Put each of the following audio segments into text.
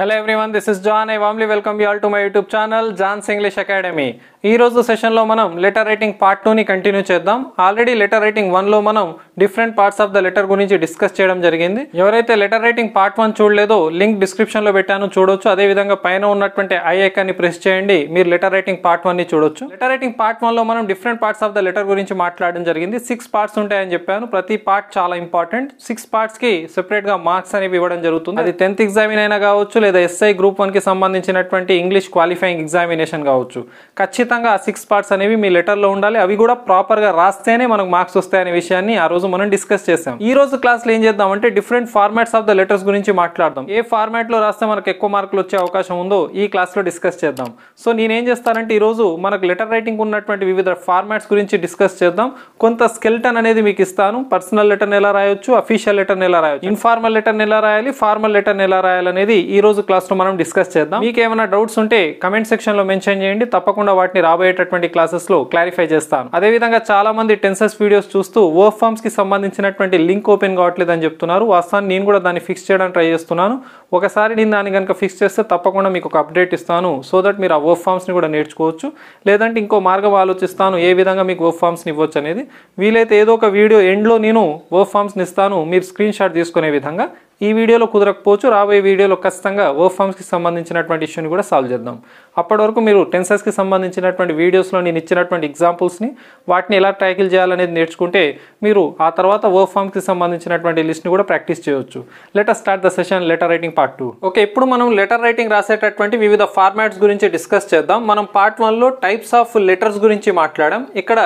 Hello everyone, this is John. I warmly welcome you all to my YouTube channel, John's English Academy. ఈరోజు సెషన్లో మనం letter writing part టూని continue చేద్దాం already letter writing వన్లో మనం different parts of the letter గురించి discuss చేయడం జరిగింది ఎవరైతే లెటర్ రైటింగ్ పార్ట్ వన్ చూడలేదో లింక్ డిస్క్రిప్షన్లో పెట్టాను చూడొచ్చు అదేవిధంగా పైన ఉన్నటువంటి ఐ ప్రెస్ చేయండి మీరు లెటర్ రైటింగ్ పార్ట్ వన్ని చూడొచ్చు లెటర్ రైటింగ్ పార్ట్ వన్లో మనం different parts of the letter గురించి మాట్లాడడం జరిగింది సిక్స్ పార్ట్స్ ఉంటాయని చెప్పాను ప్రతి పార్ట్ చాలా ఇంపార్టెంట్ సిక్స్ పార్ట్స్కి సెపరేట్గా మార్క్స్ అనేవి ఇవ్వడం జరుగుతుంది అది టెన్త్ ఎగ్జామిన్ అయినా కావచ్చు లేదా ఎస్ఐ గ్రూప్ వన్కి సంబంధించినటువంటి ఇంగ్లీష్ క్వాలిఫైయింగ్ ఎగ్జామినేషన్ కావచ్చు ఖచ్చితంగా ఖచ్చితంగా ఆ సిక్స్ పార్ట్స్ అనేవి మీ లెటర్లో ఉండాలి అవి కూడా ప్రాపర్గా రాస్తేనే మనకు మార్క్స్ వస్తాయనే విషయాన్ని ఆ రోజు మనం డిస్కస్ చేసాం ఈ రోజు క్లాస్లో ఏం చేద్దాం అంటే different formats of the letters గురించి మాట్లాడదాం ఏ ఫార్మాట్లో రాస్తే మనకు ఎక్కువ మార్కులు వచ్చే అవకాశం ఉందో ఈ క్లాస్లో డిస్కస్ చేద్దాం సో నేనేం చేస్తానంటే ఈరోజు మనకు లెటర్ రైటింగ్ ఉన్నటువంటి వివిధ ఫార్మాట్స్ గురించి డిస్కస్ చేద్దాం కొంత స్కెల్టన్ అనేది మీకు ఇస్తాను పర్సనల్ లెటర్ని ఎలా రాయొచ్చు అఫీషియల్ లెటర్ని ఎలా రాయొచ్చు ఇన్ఫార్మల్ లెటర్ని ఎలా రాయాలి ఫార్మల్ లెటర్ని ఎలా రాయాలనేది ఈ రోజు క్లాస్లో మనం డిస్కస్ చేద్దాం మీకు ఏమైనా డౌట్స్ ఉంటే కమెంట్ సెక్షన్లో మెన్షన్ చేయండి తప్పకుండా వాటిని వాటిని రాబోయేటటువంటి క్లాసెస్లో క్లారిఫై చేస్తాను అదేవిధంగా చాలామంది టెన్సెస్ వీడియోస్ చూస్తూ వర్క్ ఫార్మ్స్కి సంబంధించినటువంటి లింక్ ఓపెన్ కావట్లేదని చెప్తున్నారు వాస్తవాన్ని నేను కూడా దాన్ని ఫిక్స్ చేయడానికి ట్రై చేస్తున్నాను ఒకసారి నేను దాన్ని కనుక ఫిక్స్ చేస్తే తప్పకుండా మీకు ఒక అప్డేట్ ఇస్తాను సో దట్ మీరు ఆ వర్క్ ఫార్మ్స్ని కూడా నేర్చుకోవచ్చు లేదంటే ఇంకో మార్గం ఆలోచిస్తాను ఏ విధంగా మీకు వర్క్ ఫామ్స్ని ఇవ్వచ్చు అనేది వీలైతే ఏదో ఒక వీడియో ఎండ్లో నేను వర్క్ ఫార్మ్స్ని ఇస్తాను మీరు స్క్రీన్ షాట్ తీసుకునే విధంగా ఈ వీడియోలో కుదరకపోవచ్చు రాబోయే వీడియోలో ఖచ్చితంగా వర్క్ ఫామ్స్కి సంబంధించినటువంటి ఇష్యూని కూడా సాల్వ్ చేద్దాం అప్పటి వరకు మీరు టెన్సెస్కి సంబంధించినటువంటి వీడియోస్లో నేను ఇచ్చినటువంటి ఎగ్జాంపుల్స్ని వాటిని ఎలా ట్యాకిల్ చేయాలనేది నేర్చుకుంటే మీరు ఆ తర్వాత వర్క్ ఫామ్స్కి సంబంధించినటువంటి లిస్ట్ని కూడా ప్రాక్టీస్ చేయవచ్చు letter start the session letter writing part two okay ఇప్పుడు మనం లెటర్ రైటింగ్ రాసేటటువంటి వివిధ ఫార్మాట్స్ గురించి డిస్కస్ చేద్దాం మనం పార్ట్ వన్లో టైప్స్ ఆఫ్ లెటర్స్ గురించి మాట్లాడాం ఇక్కడ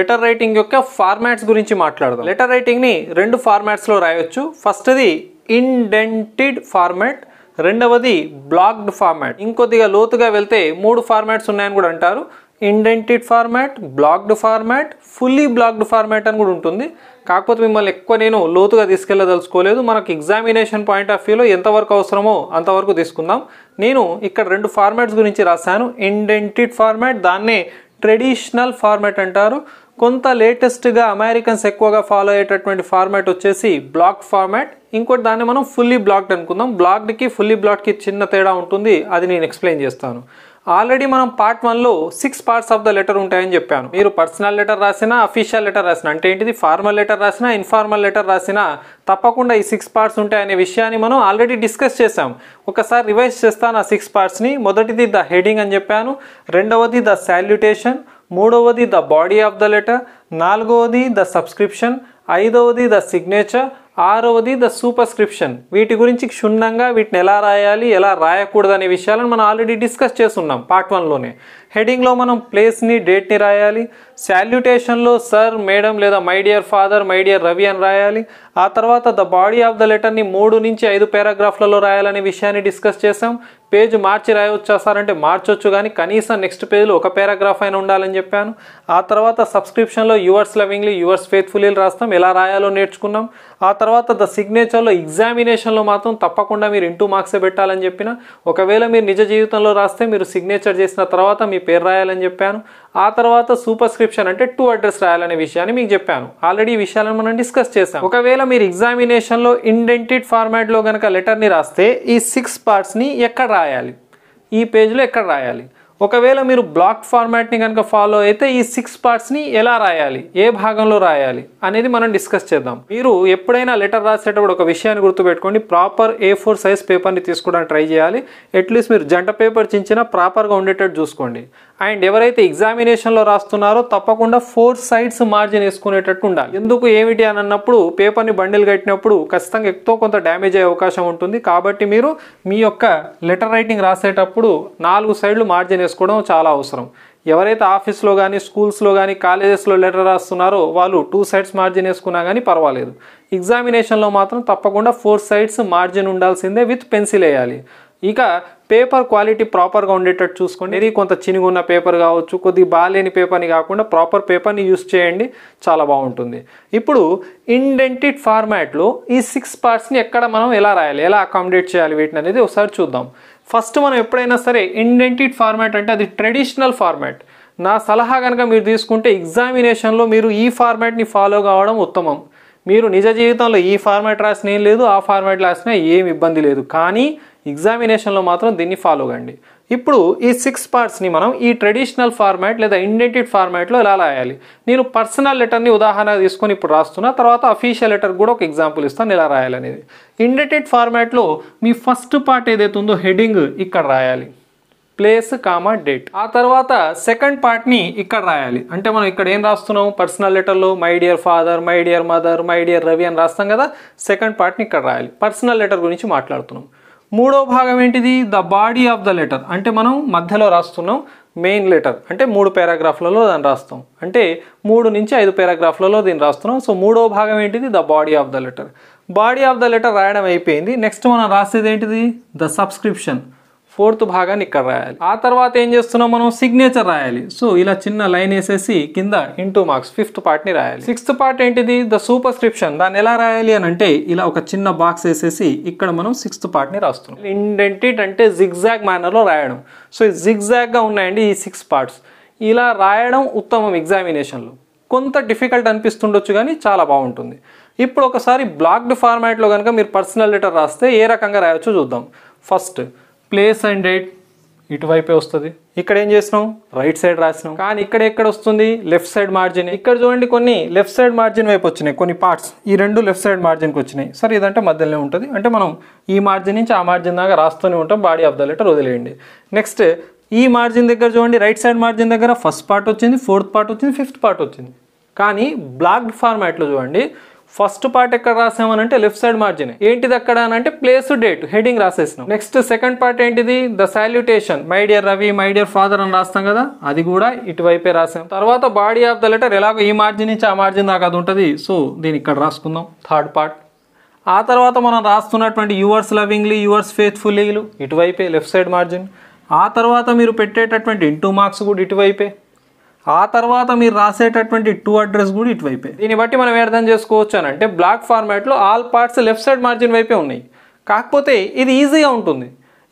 లెటర్ రైటింగ్ యొక్క ఫార్మాట్స్ గురించి మాట్లాడదాం లెటర్ రైటింగ్ని రెండు ఫార్మాట్స్లో రాయొచ్చు ఫస్ట్ది ఇండెంటెడ్ ఫార్మాట్ రెండవది బ్లాక్డ్ ఫార్మాట్ ఇంకొద్దిగా లోతుగా వెళ్తే మూడు ఫార్మాట్స్ ఉన్నాయని కూడా అంటారు indented format blocked format fully blocked format అని కూడా ఉంటుంది కాకపోతే మిమ్మల్ని ఎక్కువ నేను లోతుగా తీసుకెళ్ళదలుచుకోలేదు మనకు ఎగ్జామినేషన్ పాయింట్ ఆఫ్ వ్యూలో ఎంతవరకు అవసరమో అంతవరకు తీసుకుందాం నేను ఇక్కడ రెండు ఫార్మాట్స్ గురించి రాశాను ఇండెంటెడ్ ఫార్మాట్ దాన్నే ట్రెడిషనల్ ఫార్మాట్ అంటారు కొంత లేటెస్ట్గా అమెరికన్స్ ఎక్కువగా ఫాలో అయ్యేటటువంటి ఫార్మాట్ వచ్చేసి బ్లాక్ ఫార్మాట్ ఇంకోటి దాన్ని మనం ఫుల్లీ బ్లాక్డ్ అనుకుందాం బ్లాక్డ్కి ఫుల్లీ బ్లాక్కి చిన్న తేడా ఉంటుంది అది నేను ఎక్స్ప్లెయిన్ చేస్తాను ఆల్రెడీ మనం పార్ట్ వన్లో six parts of the letter ఉంటాయని చెప్పాను మీరు పర్సనల్ లెటర్ రాసినా అఫీషియల్ లెటర్ రాసినా అంటే ఏంటిది ఫార్మల్ లెటర్ రాసినా ఇన్ఫార్మల్ లెటర్ రాసినా తప్పకుండా ఈ సిక్స్ పార్ట్స్ ఉంటాయనే విషయాన్ని మనం ఆల్రెడీ డిస్కస్ చేసాం ఒకసారి రివైజ్ చేస్తాను ఆ సిక్స్ పార్ట్స్ని మొదటిది ద హెడింగ్ అని చెప్పాను రెండవది ద శాల్యుటేషన్ మూడవది the body of the letter నాలుగవది ద సబ్స్క్రిప్షన్ ఐదవది ద సిగ్నేచర్ ఆరవది ద సూపర్స్క్రిప్షన్ వీటి గురించి క్షుణ్ణంగా వీటిని ఎలా రాయాలి ఎలా రాయకూడదు అనే విషయాలను మనం ఆల్రెడీ డిస్కస్ చేస్తున్నాం పార్ట్ వన్లోనే హెడింగ్లో మనం ప్లేస్ని డేట్ని రాయాలి శాల్యుటేషన్లో సర్ మేడం లేదా my dear father my dear Ravi అని రాయాలి ఆ తర్వాత ద బాడీ ఆఫ్ ద లెటర్ని మూడు నుంచి ఐదు పారాగ్రాఫ్లలో రాయాలనే విషయాన్ని డిస్కస్ చేసాం పేజ్ మార్చి రాయవచ్చా సార్ అంటే మార్చొచ్చు కానీ కనీసం నెక్స్ట్ పేజ్లో ఒక పారాగ్రాఫ్ అయినా ఉండాలని చెప్పాను ఆ తర్వాత సబ్స్క్రిప్షన్లో యువర్స్ లవింగ్లీ యువర్స్ ఫేత్ఫుల్లీ రాస్తాం ఎలా రాయాలో నేర్చుకున్నాం ఆ తర్వాత ద సిగ్నేచర్లో ఎగ్జామినేషన్లో మాత్రం తప్పకుండా మీరు ఇంటూ మార్క్సే పెట్టాలని చెప్పిన ఒకవేళ మీరు నిజ జీవితంలో రాస్తే మీరు సిగ్నేచర్ చేసిన తర్వాత మీ పేరు రాయాలని చెప్పాను ఆ తర్వాత సూపర్ స్క్రిప్షన్ అంటే టూ అడ్రస్ రాయాలనే విషయాన్ని మీకు చెప్పాను ఆల్రెడీ ఈ విషయాలను మనం డిస్కస్ చేస్తాం ఒకవేళ మీరు ఎగ్జామినేషన్లో ఇండెంటెడ్ ఫార్మాట్లో కనుక లెటర్ని రాస్తే ఈ సిక్స్ పార్ట్స్ని ఎక్కడ రాయాలి ఈ పేజ్లో ఎక్కడ రాయాలి ఒకవేళ మీరు బ్లాక్ ఫార్మాట్ని కనుక ఫాలో అయితే ఈ సిక్స్ పార్ట్స్ని ఎలా రాయాలి ఏ భాగంలో రాయాలి అనేది మనం డిస్కస్ చేద్దాం మీరు ఎప్పుడైనా లెటర్ రాసేటప్పుడు ఒక విషయాన్ని గుర్తుపెట్టుకోండి ప్రాపర్ ఏ ఫోర్ సైజ్ పేపర్ని తీసుకోవడానికి ట్రై చేయాలి అట్లీస్ట్ మీరు జంట పేపర్ చించినా ప్రాపర్గా ఉండేటట్టు చూసుకోండి అండ్ ఎవరైతే ఎగ్జామినేషన్లో రాస్తున్నారో తప్పకుండా ఫోర్ సైడ్స్ మార్జిన్ వేసుకునేటట్టు ఉండాలి ఎందుకు ఏమిటి అని అన్నప్పుడు పేపర్ని బండిల్ కట్టినప్పుడు ఖచ్చితంగా ఎక్కువ కొంత డ్యామేజ్ అయ్యే అవకాశం ఉంటుంది కాబట్టి మీరు మీ యొక్క లెటర్ రైటింగ్ రాసేటప్పుడు నాలుగు సైడ్లు మార్జిన్ వేసుకోవడం చాలా అవసరం ఎవరైతే ఆఫీస్లో కానీ స్కూల్స్లో కానీ కాలేజెస్లో లెటర్ రాస్తున్నారో వాళ్ళు టూ సైడ్స్ మార్జిన్ వేసుకున్నా కానీ పర్వాలేదు ఎగ్జామినేషన్లో మాత్రం తప్పకుండా ఫోర్ సైడ్స్ మార్జిన్ ఉండాల్సిందే విత్ పెన్సిల్ వేయాలి ఇక పేపర్ క్వాలిటీ ప్రాపర్గా ఉండేటట్టు చూసుకోండి ఇది కొంత చినిగి ఉన్న పేపర్ కావచ్చు కొద్దిగా బాగాలేని పేపర్ని కాకుండా ప్రాపర్ పేపర్ని యూస్ చేయండి చాలా బాగుంటుంది ఇప్పుడు ఇండెంటెడ్ ఫార్మాట్లో ఈ సిక్స్ పార్ట్స్ని ఎక్కడ మనం ఎలా రాయాలి ఎలా అకామిడేట్ చేయాలి వీటిని అనేది ఒకసారి చూద్దాం ఫస్ట్ మనం ఎప్పుడైనా సరే ఇండెంటెడ్ ఫార్మాట్ అంటే అది ట్రెడిషనల్ ఫార్మాట్ నా సలహా కనుక మీరు తీసుకుంటే ఎగ్జామినేషన్లో మీరు ఈ ఫార్మాట్ని ఫాలో కావడం ఉత్తమం మీరు నిజ జీవితంలో ఈ ఫార్మాట్ రాసిన ఏం లేదు ఆ ఫార్మాట్ రాసినా ఏం ఇబ్బంది లేదు కానీ ఎగ్జామినేషన్లో మాత్రం దీన్ని ఫాలో కండి ఇప్పుడు ఈ సిక్స్ పార్ట్స్ని మనం ఈ ట్రెడిషనల్ ఫార్మాట్ లేదా ఇండెంటెడ్ ఫార్మాట్లో ఎలా రాయాలి నేను పర్సనల్ లెటర్ని ఉదాహరణ తీసుకొని ఇప్పుడు రాస్తున్నా తర్వాత అఫీషియల్ లెటర్ కూడా ఒక ఎగ్జాంపుల్ ఇస్తాను ఎలా రాయాలనేది ఇండెంటెడ్ ఫార్మాట్లో మీ ఫస్ట్ పార్ట్ ఏదైతే ఉందో హెడింగ్ ఇక్కడ రాయాలి ప్లేస్ కామా డేట్ ఆ తర్వాత సెకండ్ పార్ట్ని ఇక్కడ రాయాలి అంటే మనం ఇక్కడ ఏం రాస్తున్నాం పర్సనల్ లెటర్లో my dear father my dear mother my dear Ravi అని రాస్తాం కదా సెకండ్ పార్ట్ని ఇక్కడ రాయాలి పర్సనల్ లెటర్ గురించి మాట్లాడుతున్నాం మూడో భాగం ఏంటిది the body of the letter అంటే మనం మధ్యలో రాస్తున్నాం మెయిన్ లెటర్ అంటే మూడు పారాగ్రాఫ్లలో దాన్ని రాస్తాం అంటే మూడు నుంచి ఐదు పారాగ్రాఫ్లలో దీన్ని రాస్తున్నాం సో మూడో భాగం ఏంటిది the body of the letter body of the letter రాయడం అయిపోయింది నెక్స్ట్ మనం రాసేది ఏంటిది ద సబ్స్క్రిప్షన్ ఫోర్త్ భాగాన్ని ఇక్కడ రాయాలి ఆ తర్వాత ఏం చేస్తున్నాం మనం సిగ్నేచర్ రాయాలి సో ఇలా చిన్న లైన్ వేసేసి కింద ఇంటూ మార్క్స్ ఫిఫ్త్ పార్ట్ని రాయాలి సిక్స్త్ పార్ట్ ఏంటిది ద సూపర్ స్క్రిప్షన్ దాన్ని ఎలా రాయాలి అని అంటే ఇలా ఒక చిన్న బాక్స్ వేసేసి ఇక్కడ మనం సిక్స్త్ పార్ట్ని రాస్తున్నాం ఇండెంటిట్ అంటే జిగ్జాగ్ లో రాయడం సో జిగ్జాగ్గా ఉన్నాయండి ఈ సిక్స్ పార్ట్స్ ఇలా రాయడం ఉత్తమం ఎగ్జామినేషన్లో కొంత డిఫికల్ట్ అనిపిస్తుండొచ్చు కానీ చాలా బాగుంటుంది ఇప్పుడు ఒకసారి బ్లాక్డ్ ఫార్మాట్లో కనుక మీరు పర్సనల్ లెటర్ రాస్తే ఏ రకంగా రాయొచ్చో చూద్దాం ఫస్ట్ ప్లేస్ అండ్ డేట్ ఇటువైపే వస్తుంది ఇక్కడ ఏం చేసినాం రైట్ సైడ్ రాసినాం కానీ ఇక్కడ ఎక్కడ వస్తుంది లెఫ్ట్ సైడ్ మార్జిన్ ఇక్కడ చూడండి కొన్ని లెఫ్ట్ సైడ్ మార్జిన్ వైపు వచ్చినాయి కొన్ని పార్ట్స్ ఈ రెండు లెఫ్ట్ సైడ్ మార్జిన్కి వచ్చినాయి సరే ఇదంటే మధ్యలోనే ఉంటుంది అంటే మనం ఈ మార్జిన్ నుంచి ఆ మార్జిన్ దాకా రాస్తూనే ఉంటాం బాడీ ఆఫ్ ద లెటర్ వదిలేయండి నెక్స్ట్ ఈ మార్జిన్ దగ్గర చూడండి రైట్ సైడ్ మార్జిన్ దగ్గర ఫస్ట్ పార్ట్ వచ్చింది ఫోర్త్ పార్ట్ వచ్చింది ఫిఫ్త్ పార్ట్ వచ్చింది కానీ బ్లాక్డ్ ఫార్మాట్లో చూడండి ఫస్ట్ పార్ట్ ఎక్కడ అంటే లెఫ్ట్ సైడ్ మార్జిన్ ఏంటిది అక్కడ అంటే ప్లేస్ డేట్ హెడింగ్ రాసేసినాం నెక్స్ట్ సెకండ్ పార్ట్ ఏంటిది the salutation my dear Ravi my dear father అని రాస్తాం కదా అది కూడా ఇటువైపే రాసాం తర్వాత బాడీ ఆఫ్ ద లెటర్ ఎలాగో ఈ మార్జిన్ నుంచి ఆ మార్జిన్ దాకా అది ఉంటుంది సో దీని ఇక్కడ రాసుకుందాం థర్డ్ పార్ట్ ఆ తర్వాత మనం రాస్తున్నటువంటి యువర్స్ లవింగ్లీ యువర్స్ ఫేత్ఫుల్లీలు ఇటువైపే లెఫ్ట్ సైడ్ మార్జిన్ ఆ తర్వాత మీరు పెట్టేటటువంటి ఇంటూ మార్క్స్ కూడా ఇటువైపే ఆ తర్వాత మీరు రాసేటటువంటి టూ అడ్రస్ కూడా ఇటువైపే దీన్ని బట్టి మనం అర్థం చేసుకోవచ్చు అని అంటే బ్లాక్ ఫార్మాట్లో all parts left side margin వైపే ఉన్నాయి కాకపోతే ఇది ఈజీగా ఉంటుంది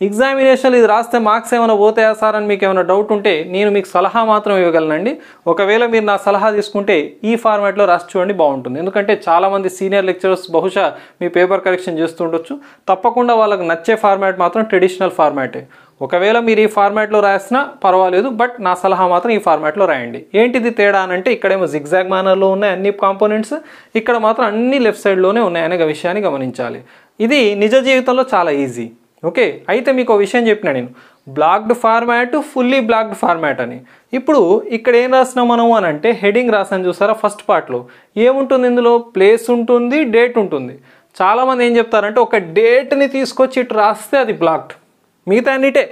ఎగ్జామినేషన్లు ఇది రాస్తే మార్క్స్ ఏమైనా పోతాయా సార్ అని మీకు ఏమైనా డౌట్ ఉంటే నేను మీకు సలహా మాత్రం ఇవ్వగలనండి ఒకవేళ మీరు నా సలహా తీసుకుంటే ఈ ఫార్మాట్లో రాసి చూడండి బాగుంటుంది ఎందుకంటే చాలామంది సీనియర్ లెక్చరర్స్ బహుశా మీ పేపర్ కరెక్షన్ చేస్తుండొచ్చు తప్పకుండా వాళ్ళకి నచ్చే ఫార్మాట్ మాత్రం ట్రెడిషనల్ ఫార్మాటే ఒకవేళ మీరు ఈ ఫార్మాట్లో రాసినా పర్వాలేదు బట్ నా సలహా మాత్రం ఈ ఫార్మాట్లో రాయండి ఏంటిది తేడా అంటే ఇక్కడేమో జిగ్జాగ్ మ్యానర్లో ఉన్నాయి అన్ని కాంపోనెంట్స్ ఇక్కడ మాత్రం అన్ని లెఫ్ట్ సైడ్లోనే అనే విషయాన్ని గమనించాలి ఇది నిజ జీవితంలో చాలా ఈజీ ఓకే అయితే మీకు ఒక విషయం చెప్పిన నేను blocked format fully blocked format అని ఇప్పుడు ఇక్కడ ఏం రాసినాం మనం అని అంటే హెడింగ్ రాసాను చూసారా ఫస్ట్ పార్ట్లో ఏముంటుంది ఇందులో ప్లేస్ ఉంటుంది డేట్ ఉంటుంది చాలామంది ఏం చెప్తారంటే ఒక డేట్ని తీసుకొచ్చి ఇటు రాస్తే అది బ్లాక్డ్ మిగతా అన్నిటే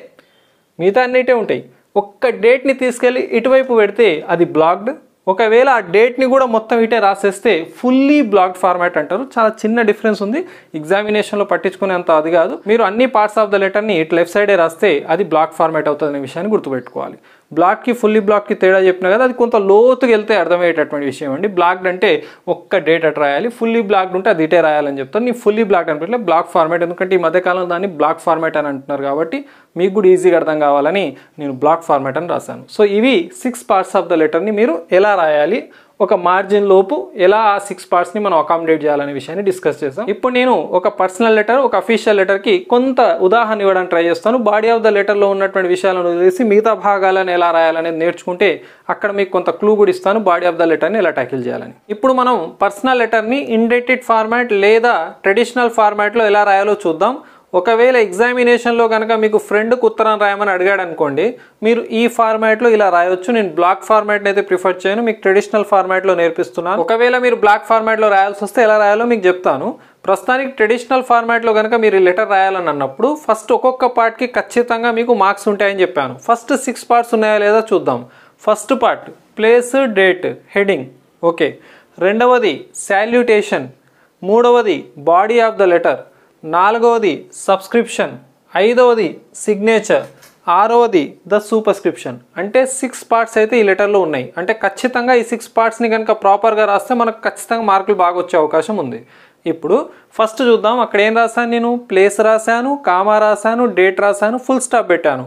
మిగతా అన్నిటే ఉంటాయి ఒక్క డేట్ని తీసుకెళ్ళి ఇటువైపు పెడితే అది బ్లాక్డ్ ఒకవేళ ఆ డేట్ని కూడా మొత్తం ఇటే రాసేస్తే ఫుల్లీ బ్లాక్డ్ ఫార్మాట్ అంటారు చాలా చిన్న డిఫరెన్స్ ఉంది ఎగ్జామినేషన్లో పట్టించుకునేంత అది కాదు మీరు అన్ని పార్ట్స్ ఆఫ్ ద లెటర్ని ఇటు లెఫ్ట్ సైడే రాస్తే అది బ్లాక్ ఫార్మాట్ అవుతుంది అనే విషయాన్ని గుర్తుపెట్టుకోవాలి బ్లాక్కి ఫుల్లీ బ్లాక్కి తేడా చెప్పినా కదా అది కొంత లోతుకి వెళ్తే అర్థమయ్యేటటువంటి విషయం అండి బ్లాక్డ్ అంటే ఒక్క డేట్ అట్ రాయాలి ఫుల్లీ బ్లాక్డ్ ఉంటే అది ఇటే రాయాలని చెప్తాను నీ ఫుల్లీ బ్లాక్ అనిపించలే బ్లాక్ ఫార్మాట్ ఎందుకంటే ఈ మధ్యకాలంలో దాన్ని బ్లాక్ ఫార్మాట్ అని అంటున్నారు కాబట్టి మీకు కూడా ఈజీగా అర్థం కావాలని నేను బ్లాక్ ఫార్మాట్ అని రాశాను సో ఇవి సిక్స్ పార్ట్స్ ఆఫ్ ద లెటర్ని మీరు ఎలా రాయాలి ఒక మార్జిన్ లోపు ఎలా ఆ సిక్స్ పార్ట్స్ని మనం అకామిడేట్ చేయాలనే విషయాన్ని డిస్కస్ చేస్తాం ఇప్పుడు నేను ఒక పర్సనల్ లెటర్ ఒక అఫీషియల్ లెటర్కి కొంత ఉదాహరణ ఇవ్వడానికి ట్రై చేస్తాను బాడీ ఆఫ్ ద లెటర్లో ఉన్నటువంటి విషయాలను తెలిసి మిగతా భాగాలను ఎలా రాయాలనేది నేర్చుకుంటే అక్కడ మీకు కొంత క్లూ కూడా ఇస్తాను బాడీ ఆఫ్ ద లెటర్ని ఎలా టాకిల్ చేయాలని ఇప్పుడు మనం పర్సనల్ లెటర్ని ఇండెటెడ్ ఫార్మాట్ లేదా ట్రెడిషనల్ ఫార్మాట్లో ఎలా రాయాలో చూద్దాం ఒకవేళ ఎగ్జామినేషన్లో కనుక మీకు ఫ్రెండ్కి ఉత్తరం రాయమని అడిగాడు అనుకోండి మీరు ఈ ఫార్మాట్లో ఇలా రాయొచ్చు నేను బ్లాక్ ఫార్మాట్ని అయితే ప్రిఫర్ చేయను మీకు ట్రెడిషనల్ ఫార్మాట్లో నేర్పిస్తున్నాను ఒకవేళ మీరు బ్లాక్ ఫార్మాట్లో రాయాల్సి వస్తే ఎలా రాయాలో మీకు చెప్తాను ప్రస్తుతానికి ట్రెడిషనల్ ఫార్మాట్లో కనుక మీరు లెటర్ రాయాలని అన్నప్పుడు ఫస్ట్ ఒక్కొక్క పార్ట్కి ఖచ్చితంగా మీకు మార్క్స్ ఉంటాయని చెప్పాను ఫస్ట్ సిక్స్ పార్ట్స్ ఉన్నాయా లేదా చూద్దాం first part place date heading okay రెండవది శాల్యుటేషన్ మూడవది బాడీ ఆఫ్ ద లెటర్ నాలుగవది సబ్స్క్రిప్షన్ ఐదవది సిగ్నేచర్ ఆరవది ద సూపర్స్క్రిప్షన్ అంటే సిక్స్ పార్ట్స్ అయితే ఈ లెటర్లో ఉన్నాయి అంటే ఖచ్చితంగా ఈ సిక్స్ పార్ట్స్ని కనుక ప్రాపర్గా రాస్తే మనకు ఖచ్చితంగా మార్కులు బాగా వచ్చే అవకాశం ఉంది ఇప్పుడు ఫస్ట్ చూద్దాం అక్కడ ఏం రాశాను నేను ప్లేస్ రాశాను కామా రాశాను డేట్ రాశాను ఫుల్ స్టాప్ పెట్టాను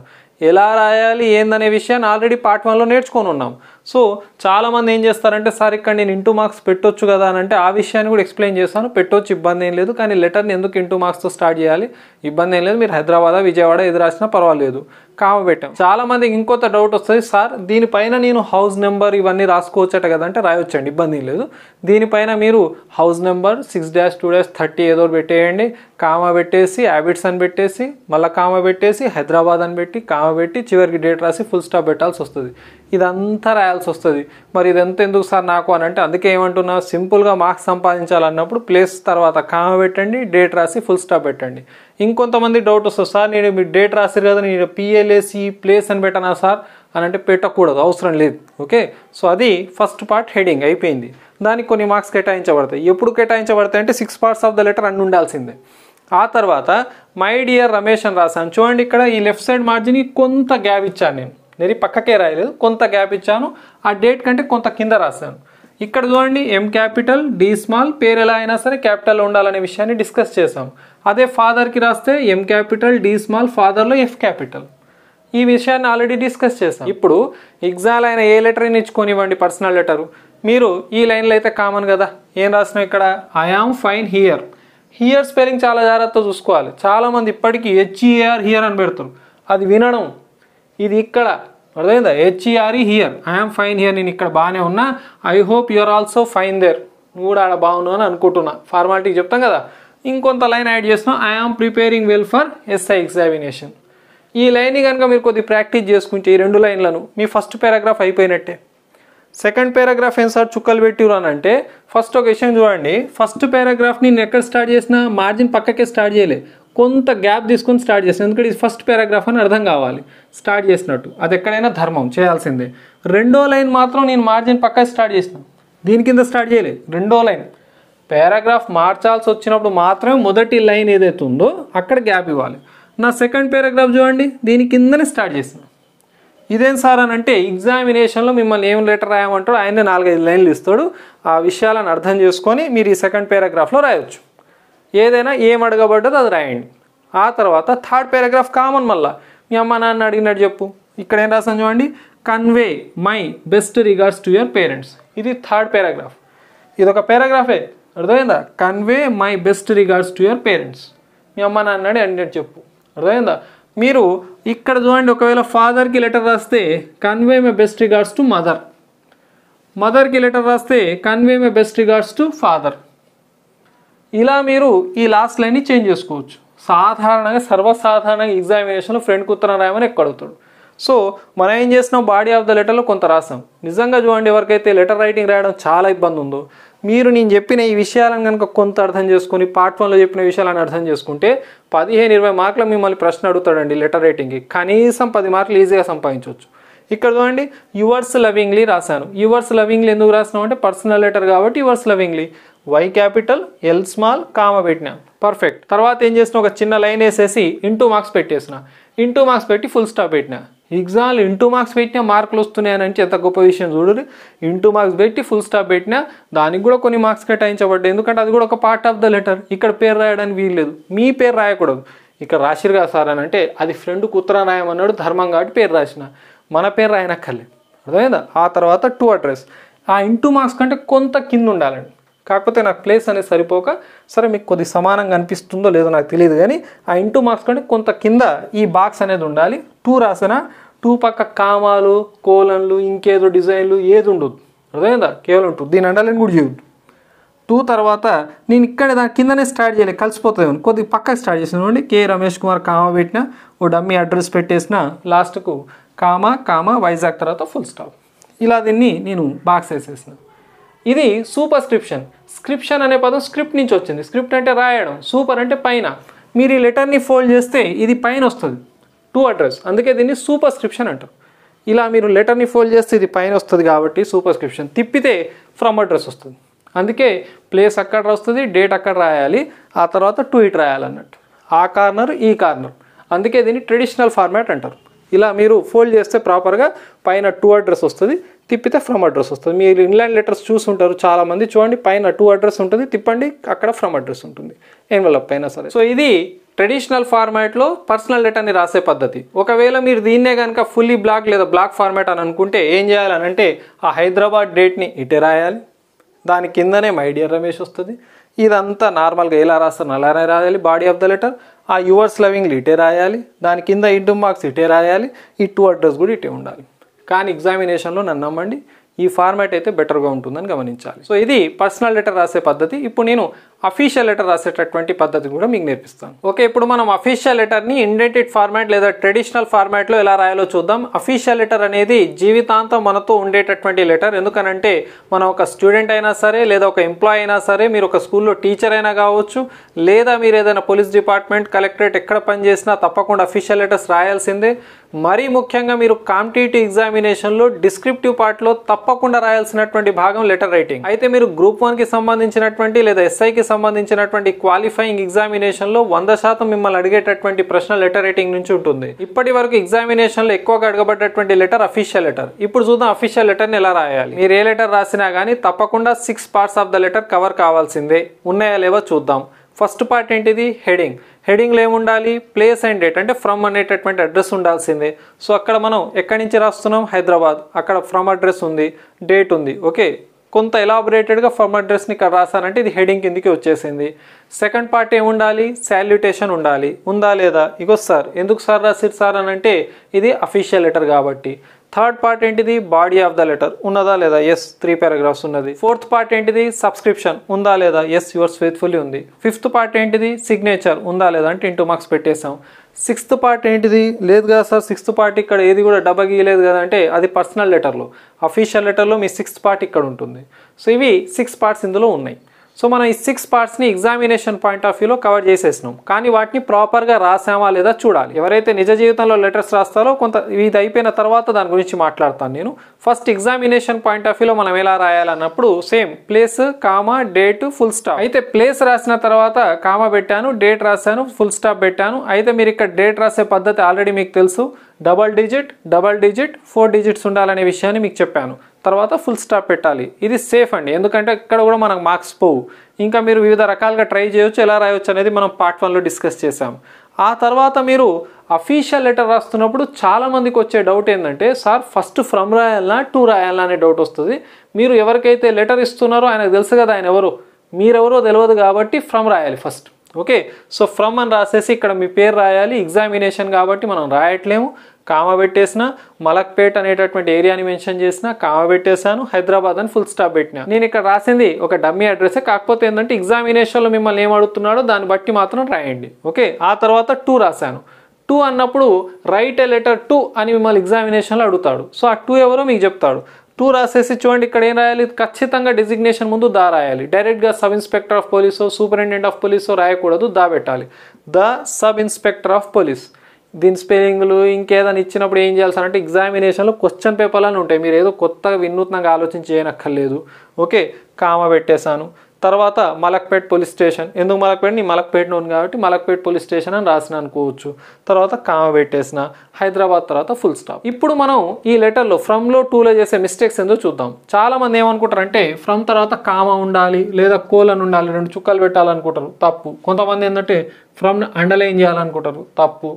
ఎలా రాయాలి ఏందనే విషయాన్ని ఆల్రెడీ పార్ట్ వన్లో నేర్చుకొని ఉన్నాం సో చాలామంది ఏం చేస్తారంటే సార్ ఇక్కడ నేను ఇంటూ మార్క్స్ పెట్టొచ్చు కదా అని అంటే ఆ విషయాన్ని కూడా ఎక్స్ప్లెయిన్ చేస్తాను పెట్టొచ్చు ఇబ్బంది ఏం లేదు కానీ లెటర్ని ఎందుకు ఇంటూ మార్క్స్తో స్టార్ట్ చేయాలి ఇబ్బంది ఏం లేదు మీరు హైదరాబాద్ విజయవాడ ఎదురు రాసినా పర్వాలేదు కామబెట్టాం చాలామందికి ఇంకొక డౌట్ వస్తుంది సార్ దీనిపైన నేను హౌస్ నెంబర్ ఇవన్నీ రాసుకోవచ్చట కదంటే రాయొచ్చండి ఇబ్బంది లేదు దీనిపైన మీరు house number six dash two dash thirty ఏదో పెట్టేయండి కామ పెట్టేసి హ్యాబిట్స్ అని పెట్టేసి మళ్ళీ కామ పెట్టేసి హైదరాబాద్ అని పెట్టి కామ పెట్టి చివరికి డేట్ రాసి ఫుల్ స్టాప్ పెట్టాల్సి వస్తుంది ఇదంతా రాయాల్సి వస్తుంది మరి ఇదంతా ఎందుకు సార్ నాకు అని అంటే అందుకే ఏమంటున్నా సింపుల్గా మార్క్స్ సంపాదించాలన్నప్పుడు ప్లేస్ తర్వాత కామ పెట్టండి డేట్ రాసి ఫుల్ స్టాప్ పెట్టండి ఇంకొంతమంది డౌట్ వస్తుంది సార్ నేను మీ డేట్ రాసిరు కదా నేను పిఎల్ఏసి ప్లేస్ అని పెట్టనా సార్ అని అంటే పెట్టకూడదు అవసరం లేదు ఓకే సో అది ఫస్ట్ పార్ట్ హెడింగ్ అయిపోయింది దానికి కొన్ని మార్క్స్ కేటాయించబడతాయి ఎప్పుడు కేటాయించబడతాయి అంటే six parts of the letter అన్ని ఉండాల్సిందే ఆ తర్వాత మై డియర్ రమేష్ అని రాశాను చూడండి ఇక్కడ ఈ లెఫ్ట్ సైడ్ మార్జిన్కి కొంత గ్యాప్ ఇచ్చాను నేను నెరి పక్కకే రాయలేదు కొంత గ్యాప్ ఇచ్చాను ఆ డేట్ కంటే కొంత కింద రాశాను ఇక్కడ చూడండి ఎం క్యాపిటల్ డి స్మాల్ పేరు ఎలా అయినా సరే క్యాపిటల్ ఉండాలనే విషయాన్ని డిస్కస్ చేసాం అదే ఫాదర్కి రాస్తే ఎం క్యాపిటల్ డి స్మాల్ ఫాదర్లో ఎఫ్ క్యాపిటల్ ఈ విషయాన్ని ఆల్రెడీ డిస్కస్ చేసాం ఇప్పుడు ఎగ్జామ్ అయిన ఏ లెటర్ అయినా పర్సనల్ లెటరు మీరు ఈ లైన్లో అయితే కామన్ కదా ఏం రాసినాం ఇక్కడ I am fine here here spelling చాలా జాగ్రత్తగా చూసుకోవాలి చాలామంది ఇప్పటికీ హెచ్ఈఆర్ హియర్ e అని పెడతారు అది వినడం ఇది ఇక్కడ అర్థమైందా H E R E here I'm fine here నేను ఇక్కడ బాగానే ఉన్నా I hope are also fine there నువ్వు కూడా ఆడ బాగున్నావు అని అనుకుంటున్నా ఫార్మాలిటీ చెప్తాం కదా ఇంకొంత లైన్ యాడ్ చేస్తున్నాం I am preparing well for SI examination ఈ లైన్ని కనుక మీరు కొద్దిగా ప్రాక్టీస్ చేసుకుంటే ఈ రెండు లైన్లను మీ ఫస్ట్ పారాగ్రాఫ్ అయిపోయినట్టే సెకండ్ పారాగ్రాఫ్ ఏం సార్ చుక్కలు పెట్టిరు అని అంటే ఫస్ట్ ఒక విషయం చూడండి ఫస్ట్ పారాగ్రాఫ్ నేను ఎక్కడ స్టార్ట్ చేసినా మార్జిన్ పక్కకే స్టార్ట్ చేయలే కొంత గ్యాప్ తీసుకొని స్టార్ట్ చేసిన ఎందుకంటే ఇది ఫస్ట్ పారాగ్రాఫ్ అని అర్థం కావాలి స్టార్ట్ చేసినట్టు అది ఎక్కడైనా ధర్మం చేయాల్సిందే రెండో లైన్ మాత్రం నేను మార్జిన్ పక్కా స్టార్ట్ చేసిన దీని కింద స్టార్ట్ చేయలేదు రెండో లైన్ పారాగ్రాఫ్ మార్చాల్సి వచ్చినప్పుడు మాత్రమే మొదటి లైన్ ఏదైతే ఉందో అక్కడ గ్యాప్ ఇవ్వాలి నా సెకండ్ పారాగ్రాఫ్ చూడండి దీని కిందనే స్టార్ట్ చేసిన ఇదేం సార్ అని అంటే ఎగ్జామినేషన్లో మిమ్మల్ని ఏం లెటర్ రాయమంటాడు ఆయనే నాలుగైదు లైన్లు ఇస్తాడు ఆ విషయాలను అర్థం చేసుకొని మీరు ఈ సెకండ్ పారాగ్రాఫ్లో రాయొచ్చు ఏదైనా ఏం అడగబడ్డదో అది రాయండి ఆ తర్వాత థర్డ్ పారాగ్రాఫ్ కామన్ మళ్ళా మీ అమ్మ నాన్న అడిగినట్టు చెప్పు ఇక్కడ ఏం రాసాను చూడండి convey my best regards to your parents ఇది థర్డ్ పారాగ్రాఫ్ ఇది ఒక పారాగ్రాఫే అర్థమైందా convey my best regards to your parents మీ అమ్మ నాన్న అడిగినట్టు చెప్పు అర్థమైందా మీరు ఇక్కడ చూడండి ఒకవేళ ఫాదర్కి లెటర్ రాస్తే convey my best regards to mother మదర్కి లెటర్ రాస్తే convey my best regards to father ఇలా మీరు ఈ లాస్ట్ లైన్ని చేంజ్ చేసుకోవచ్చు సాధారణంగా సర్వసాధారణంగా ఎగ్జామినేషన్లో ఫ్రెండ్ ఉత్తరం రాయమని ఎక్కడ అడుగుతాడు సో మనం ఏం చేసినాం బాడీ ఆఫ్ ద లెటర్లో కొంత రాసాం నిజంగా చూడండి ఎవరికైతే లెటర్ రైటింగ్ రాయడం చాలా ఇబ్బంది ఉందో మీరు నేను చెప్పిన ఈ విషయాలను కనుక కొంత అర్థం చేసుకుని పార్ట్ వన్లో చెప్పిన విషయాలను అర్థం చేసుకుంటే పదిహేను ఇరవై మార్కులు మిమ్మల్ని ప్రశ్న అడుగుతాడండి లెటర్ రైటింగ్కి కనీసం పది మార్కులు ఈజీగా సంపాదించవచ్చు ఇక్కడ చూడండి యువర్స్ లవింగ్లీ రాశాను యువర్స్ లవింగ్లీ ఎందుకు రాసినాం అంటే పర్సనల్ లెటర్ కాబట్టి yours lovingly Y capital L small comma పెట్టినా పర్ఫెక్ట్ తర్వాత ఏం చేసిన ఒక చిన్న లైన్ వేసేసి ఇంటూ మార్క్స్ పెట్టేసిన ఇంటూ మార్క్స్ పెట్టి ఫుల్ స్టాప్ పెట్టినా ఎగ్జామ్లు ఇంటూ మార్క్స్ పెట్టినా మార్కులు వస్తున్నాయని అంటే ఎంత గొప్ప విషయం చూడరు ఇంటూ మార్క్స్ పెట్టి ఫుల్ స్టాప్ పెట్టినా దానికి కూడా కొన్ని మార్క్స్ కేటాయించబడ్డాయి ఎందుకంటే అది కూడా ఒక పార్ట్ ఆఫ్ ద లెటర్ ఇక్కడ పేరు రాయడానికి వీల్లేదు మీ పేరు రాయకూడదు ఇక్కడ రాసిరు కదా సార్ అని అంటే అది ఫ్రెండ్ కుత్ర రాయమన్నాడు ధర్మం కాబట్టి పేరు రాసిన మన పేరు రాయనక్కర్లేదు అర్థమైందా ఆ తర్వాత టూ అడ్రస్ ఆ ఇంటూ మార్క్స్ కంటే కొంత కింద ఉండాలండి కాకపోతే నాకు ప్లేస్ అనేది సరిపోక సరే మీకు కొద్ది సమానంగా అనిపిస్తుందో లేదో నాకు తెలియదు కానీ ఆ ఇంటూ మార్క్స్ కానీ కొంత కింద ఈ బాక్స్ అనేది ఉండాలి టూ రాసిన టూ పక్క కామాలు కోలన్లు ఇంకేదో డిజైన్లు ఏది ఉండదు అర్థమైందా కేవలం టూ దీని అండాలని కూడా చేయొద్దు టూ తర్వాత నేను ఇక్కడ దాని కిందనే స్టార్ట్ చేయలేదు కలిసిపోతుంది కొద్దిగా పక్కకి స్టార్ట్ చేసినండి కే రమేష్ కుమార్ కామ పెట్టిన ఓ డమ్మీ అడ్రస్ పెట్టేసిన లాస్ట్కు కామ కామ వైజాగ్ తర్వాత ఫుల్ స్టాప్ ఇలా దీన్ని నేను బాక్స్ వేసేసినాను ఇది సూపర్ స్క్రిప్షన్ స్క్రిప్షన్ అనే పదం స్క్రిప్ట్ నుంచి వచ్చింది స్క్రిప్ట్ అంటే రాయడం సూపర్ అంటే పైన మీరు ఈ లెటర్ని ఫోల్డ్ చేస్తే ఇది పైన వస్తుంది టూ అడ్రస్ అందుకే దీన్ని సూపర్ స్క్రిప్షన్ అంటారు ఇలా మీరు లెటర్ని ఫోల్డ్ చేస్తే ఇది పైన వస్తుంది కాబట్టి సూపర్ స్క్రిప్షన్ తిప్పితే ఫ్రమ్ అడ్రస్ వస్తుంది అందుకే ప్లేస్ అక్కడ వస్తుంది డేట్ అక్కడ రాయాలి ఆ తర్వాత టూ రాయాలన్నట్టు ఆ కార్నర్ ఈ కార్నర్ అందుకే దీన్ని ట్రెడిషనల్ ఫార్మాట్ అంటారు ఇలా మీరు ఫోల్డ్ చేస్తే ప్రాపర్గా పైన టూ అడ్రస్ వస్తుంది తిప్పితే ఫ్రమ్ అడ్రస్ వస్తుంది మీరు ఇన్లాండ్ లెటర్స్ చూసుంటారు చాలామంది చూడండి పైన టూ అడ్రస్ ఉంటుంది తిప్పండి అక్కడ ఫ్రమ్ అడ్రస్ ఉంటుంది ఎన్వలప్ అయినా సరే సో ఇది ట్రెడిషనల్ ఫార్మాట్లో పర్సనల్ లెటర్ని రాసే పద్ధతి ఒకవేళ మీరు దీన్నే కనుక ఫుల్లీ బ్లాక్ లేదా బ్లాక్ ఫార్మాట్ అని అనుకుంటే ఏం చేయాలని అంటే ఆ హైదరాబాద్ డేట్ని ఇటే రాయాలి దాని కిందనే మైడియర్ రమేష్ వస్తుంది ఇదంతా నార్మల్గా ఎలా రాస్తారు అలానే రాయాలి బాడీ ఆఫ్ ద లెటర్ ఆ యువర్స్ లవింగ్లు ఇటే రాయాలి దాని కింద ఇంటూ మార్క్స్ ఇటే రాయాలి ఈ టూ అడ్రస్ కూడా ఇటే ఉండాలి కానీ ఎగ్జామినేషన్లో నన్ను నమ్మండి ఈ ఫార్మాట్ అయితే బెటర్గా ఉంటుందని గమనించాలి సో ఇది పర్సనల్ లెటర్ రాసే పద్ధతి ఇప్పుడు నేను అఫీషియల్ లెటర్ రాసేటటువంటి పద్ధతి కూడా మీకు నేర్పిస్తాను ఓకే ఇప్పుడు మనం అఫీషియల్ లెటర్ని ఇండెంటెడ్ ఫార్మాట్ లేదా ట్రెడిషనల్ ఫార్మాట్లో ఎలా రాయాలో చూద్దాం అఫీషియల్ లెటర్ అనేది జీవితాంతం మనతో ఉండేటటువంటి లెటర్ ఎందుకనంటే మనం ఒక స్టూడెంట్ అయినా సరే లేదా ఒక ఎంప్లాయ్ అయినా సరే మీరు ఒక స్కూల్లో టీచర్ అయినా కావచ్చు లేదా మీరు ఏదైనా పోలీస్ డిపార్ట్మెంట్ కలెక్టరేట్ ఎక్కడ పనిచేసినా తప్పకుండా అఫీషియల్ లెటర్స్ రాయాల్సిందే మరీ ముఖ్యంగా మీరు కాంపిటేటివ్ ఎగ్జామినేషన్లో డిస్క్రిప్టివ్ పార్ట్లో తప్పకుండా రాయాల్సినటువంటి భాగం లెటర్ రైటింగ్ అయితే మీరు గ్రూప్ వన్కి సంబంధించినటువంటి లేదా ఎస్ఐకి సంబంధించినటువంటి క్వాలిఫైయింగ్ ఎగ్జామినేషన్లో వంద శాతం మిమ్మల్ని అడిగేటటువంటి ప్రశ్న లెటర్ రేటింగ్ నుంచి ఉంటుంది ఇప్పటి వరకు ఎగ్జామినేషన్లో ఎక్కువగా అడగబడ్డటువంటి లెటర్ అఫీషియల్ లెటర్ ఇప్పుడు చూద్దాం అఫీషియల్ లెటర్ ఎలా రాయాలి మీరు ఏ లెటర్ రాసినా కానీ తప్పకుండా six parts of the letter cover కావాల్సిందే ఉన్నాయా లేవో చూద్దాం ఫస్ట్ పార్ట్ ఏంటిది హెడింగ్ హెడింగ్లో ఏముండాలి ప్లేస్ అండ్ డేట్ అంటే ఫ్రమ్ అనేటటువంటి అడ్రస్ ఉండాల్సిందే సో అక్కడ మనం ఎక్కడి నుంచి రాస్తున్నాం హైదరాబాద్ అక్కడ ఫ్రమ్ అడ్రస్ ఉంది డేట్ ఉంది ఓకే కొంత ఎలాబరేటెడ్గా ఫర్మ్ అడ్రస్ని ఇక్కడ రాశానంటే ఇది హెడింగ్ కిందికి వచ్చేసింది సెకండ్ పార్ట్ ఏముండాలి శాల్యుటేషన్ ఉండాలి ఉందా లేదా ఇగో సార్ ఎందుకు సార్ రాసిరు సార్ అని అంటే ఇది అఫీషియల్ లెటర్ కాబట్టి థర్డ్ పార్ట్ ఏంటిది బాడీ ఆఫ్ ద లెటర్ ఉన్నదా లేదా ఎస్ త్రీ పారాగ్రాఫ్స్ ఉన్నది ఫోర్త్ పార్ట్ ఏంటిది సబ్స్క్రిప్షన్ ఉందా లేదా ఎస్ యువర్స్ ఫెయిత్ఫుల్లీ ఉంది ఫిఫ్త్ పార్ట్ ఏంటిది సిగ్నేచర్ ఉందా లేదా అంటే ఇంటూ మార్క్స్ పెట్టేసాం సిక్స్త్ పార్ట్ ఏంటిది లేదు కదా సార్ సిక్స్త్ పార్ట్ ఇక్కడ ఏది కూడా డబ్బా గీయలేదు కదా అంటే అది పర్సనల్ లెటర్లో అఫీషియల్ లెటర్లో మీ సిక్స్త్ పార్ట్ ఇక్కడ ఉంటుంది సో ఇవి సిక్స్ పార్ట్స్ ఇందులో ఉన్నాయి సో మనం ఈ సిక్స్ పార్ట్స్ని ఎగ్జామినేషన్ పాయింట్ ఆఫ్ వ్యూలో కవర్ చేసేసినాం కానీ వాటిని ప్రాపర్గా రాసామా లేదా చూడాలి ఎవరైతే నిజ జీవితంలో లెటర్స్ రాస్తారో కొంత ఇది అయిపోయిన తర్వాత దాని గురించి మాట్లాడతాను నేను ఫస్ట్ ఎగ్జామినేషన్ పాయింట్ ఆఫ్ వ్యూలో మనం ఎలా రాయాలన్నప్పుడు same place comma date full stop అయితే ప్లేస్ రాసిన తర్వాత కామా పెట్టాను డేట్ రాశాను ఫుల్ స్టాప్ పెట్టాను అయితే మీరు ఇక్కడ డేట్ రాసే పద్ధతి ఆల్రెడీ మీకు తెలుసు double digit double digit four digits ఉండాలనే విషయాన్ని మీకు చెప్పాను తర్వాత ఫుల్ స్టాప్ పెట్టాలి ఇది సేఫ్ అండి ఎందుకంటే ఇక్కడ కూడా మనకు మార్క్స్ పోవు ఇంకా మీరు వివిధ రకాలుగా ట్రై చేయొచ్చు ఎలా రాయవచ్చు అనేది మనం పార్ట్ వన్లో డిస్కస్ చేసాం ఆ తర్వాత మీరు అఫీషియల్ లెటర్ రాస్తున్నప్పుడు చాలామందికి వచ్చే డౌట్ ఏంటంటే సార్ ఫస్ట్ ఫ్రమ్ రాయాలన్నా టు రాయాలనా అనే డౌట్ వస్తుంది మీరు ఎవరికైతే లెటర్ ఇస్తున్నారో ఆయనకు తెలుసు కదా ఆయన ఎవరు మీరెవరో తెలియదు కాబట్టి ఫ్రమ్ రాయాలి ఫస్ట్ ఓకే సో ఫ్రమ్ అని రాసేసి ఇక్కడ మీ పేరు రాయాలి ఎగ్జామినేషన్ కాబట్టి మనం రాయట్లేము కామ పెట్టేసిన మలక్పేట్ అనేటటువంటి ఏరియాని మెన్షన్ చేసిన కామ పెట్టేశాను హైదరాబాద్ అని ఫుల్ స్టాప్ పెట్టినా నేను ఇక్కడ రాసింది ఒక డమ్మీ అడ్రస్ కాకపోతే ఏంటంటే ఎగ్జామినేషన్లో మిమ్మల్ని ఏం అడుగుతున్నాడో దాన్ని బట్టి మాత్రం రాయండి ఓకే ఆ తర్వాత టూ రాశాను టూ అన్నప్పుడు రైట్ ఎ లెటర్ టూ అని మిమ్మల్ని ఎగ్జామినేషన్లో అడుగుతాడు సో ఆ టూ ఎవరో మీకు చెప్తాడు టూ రాసేసి చూడండి ఇక్కడ ఏం రాయాలి ఖచ్చితంగా డెసిగ్నేషన్ ముందు దా రాయాలి డైరెక్ట్గా సబ్ ఇన్స్పెక్టర్ ఆఫ్ పోలీసో సూపరింటెండెంట్ ఆఫ్ పోలీసో రాయకూడదు దా పెట్టాలి the sub inspector of police దీని స్పెల్లింగ్లు ఇంకేదైనా ఇచ్చినప్పుడు ఏం చేయాల్సి ఎగ్జామినేషన్లో క్వశ్చన్ అని ఉంటాయి మీరు ఏదో కొత్తగా వినూత్నంగా ఆలోచించి చేయనక్కర్లేదు ఓకే కామ పెట్టేశాను తర్వాత మలక్పేట్ పోలీస్ స్టేషన్ ఎందుకు మలక్పేట నీ మలక్పేట్ ఉంది కాబట్టి మలక్పేట్ పోలీస్ స్టేషన్ అని రాసిన అనుకోవచ్చు తర్వాత కామ పెట్టేసిన హైదరాబాద్ తర్వాత ఫుల్ స్టాప్ ఇప్పుడు మనం ఈ లెటర్లో ఫ్రమ్లో టూలో చేసే మిస్టేక్స్ ఏందో చూద్దాం చాలామంది ఏమనుకుంటారంటే ఫ్రమ్ తర్వాత కామ ఉండాలి లేదా కోలన్ ఉండాలి రెండు చుక్కలు పెట్టాలనుకుంటారు తప్పు కొంతమంది ఏంటంటే ఫ్రమ్ని అండర్లైన్ చేయాలనుకుంటారు తప్పు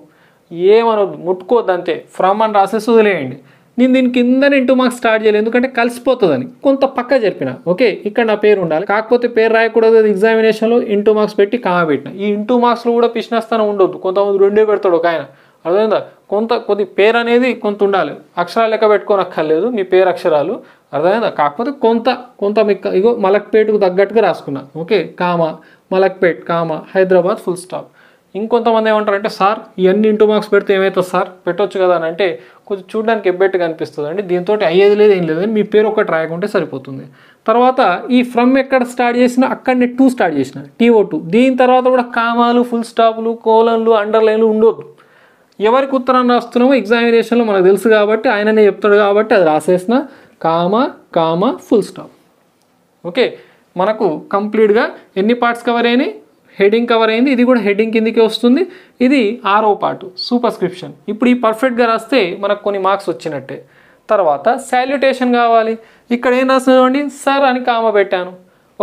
ఏమనొద్దు ముట్టుకోవద్దు అంతే ఫ్రమ్ అని రాసేసి వదిలేయండి నేను దీని కిందనే ఇంటూ మార్క్స్ స్టార్ట్ చేయలేదు ఎందుకంటే కలిసిపోతుందని కొంత పక్క చెప్పిన ఓకే ఇక్కడ నా పేరు ఉండాలి కాకపోతే పేరు రాయకూడదు ఎగ్జామినేషన్లో ఇంటూ మార్క్స్ పెట్టి కామా పెట్టిన ఈ ఇంటూ మార్క్స్లో కూడా పిచ్చినస్థానం ఉండొద్దు కొంతమంది రెండే పెడతాడు ఒక ఆయన అర్థమైందా కొంత కొద్ది పేరు అనేది కొంత ఉండాలి అక్షరాలు లెక్క అక్కర్లేదు మీ పేరు అక్షరాలు అర్థమైందా కాకపోతే కొంత కొంత మీకు ఇగో మలక్పేటకు తగ్గట్టుగా రాసుకున్నా okay comma Malakpet comma Hyderabad full stop ఇంకొంతమంది ఏమంటారంటే సార్ ఇవన్నీ ఇంటూ మార్క్స్ పెడితే ఏమవుతుంది సార్ పెట్టొచ్చు కదా అని అంటే కొంచెం చూడడానికి ఎబ్బెట్టుగా అనిపిస్తుంది అండి దీంతో అయ్యేది లేదు ఏం లేదు మీ పేరు ఒకటి రాయకుంటే సరిపోతుంది తర్వాత ఈ ఫ్రమ్ ఎక్కడ స్టార్ట్ చేసినా అక్కడనే టూ స్టార్ట్ చేసిన టీఓ టూ దీని తర్వాత కూడా కామాలు ఫుల్ స్టాప్లు కోలన్లు అండర్లైన్లు ఉండొద్దు ఎవరికి ఉత్తరాన్ని రాస్తున్నామో ఎగ్జామినేషన్లో మనకు తెలుసు కాబట్టి ఆయననే చెప్తాడు కాబట్టి అది రాసేసిన comma comma full stop okay మనకు కంప్లీట్గా ఎన్ని పార్ట్స్ కవర్ అయినాయి హెడింగ్ కవర్ అయింది ఇది కూడా హెడింగ్ కిందికి వస్తుంది ఇది ఆరో పాటు సూపర్స్క్రిప్షన్ ఇప్పుడు ఈ పర్ఫెక్ట్గా రాస్తే మనకు కొన్ని మార్క్స్ వచ్చినట్టే తర్వాత శాల్యుటేషన్ కావాలి ఇక్కడ ఏం రాసినండి సార్ అని కామ పెట్టాను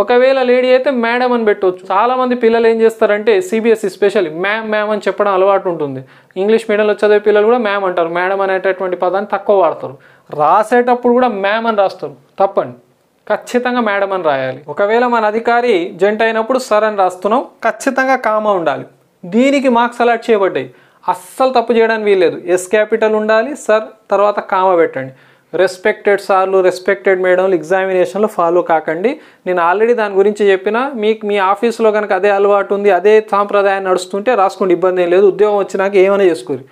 ఒకవేళ లేడీ అయితే మేడం అని పెట్టవచ్చు చాలామంది పిల్లలు ఏం చేస్తారంటే సిబిఎస్ఈ స్పెషల్ మ్యామ్ మ్యామ్ అని చెప్పడం అలవాటు ఉంటుంది ఇంగ్లీష్ మీడియంలో చదివే పిల్లలు కూడా మ్యామ్ అంటారు మేడం అనేటటువంటి పదాన్ని తక్కువ వాడతారు రాసేటప్పుడు కూడా మ్యామ్ అని రాస్తారు తప్పండి ఖచ్చితంగా మేడం అని రాయాలి ఒకవేళ మన అధికారి జంట అయినప్పుడు సర్ అని రాస్తున్నాం ఖచ్చితంగా కామా ఉండాలి దీనికి మార్క్స్ అలాట్ చేయబడ్డాయి అస్సలు తప్పు చేయడానికి వీల్లేదు ఎస్ క్యాపిటల్ ఉండాలి సర్ తర్వాత కామా పెట్టండి రెస్పెక్టెడ్ సార్లు రెస్పెక్టెడ్ మేడంలు ఎగ్జామినేషన్లు ఫాలో కాకండి నేను ఆల్రెడీ దాని గురించి చెప్పిన మీకు మీ ఆఫీస్లో కనుక అదే అలవాటు ఉంది అదే సాంప్రదాయాన్ని నడుస్తుంటే రాసుకోండి ఇబ్బంది ఏం లేదు ఉద్యోగం వచ్చినాక ఏమైనా చేసుకోరు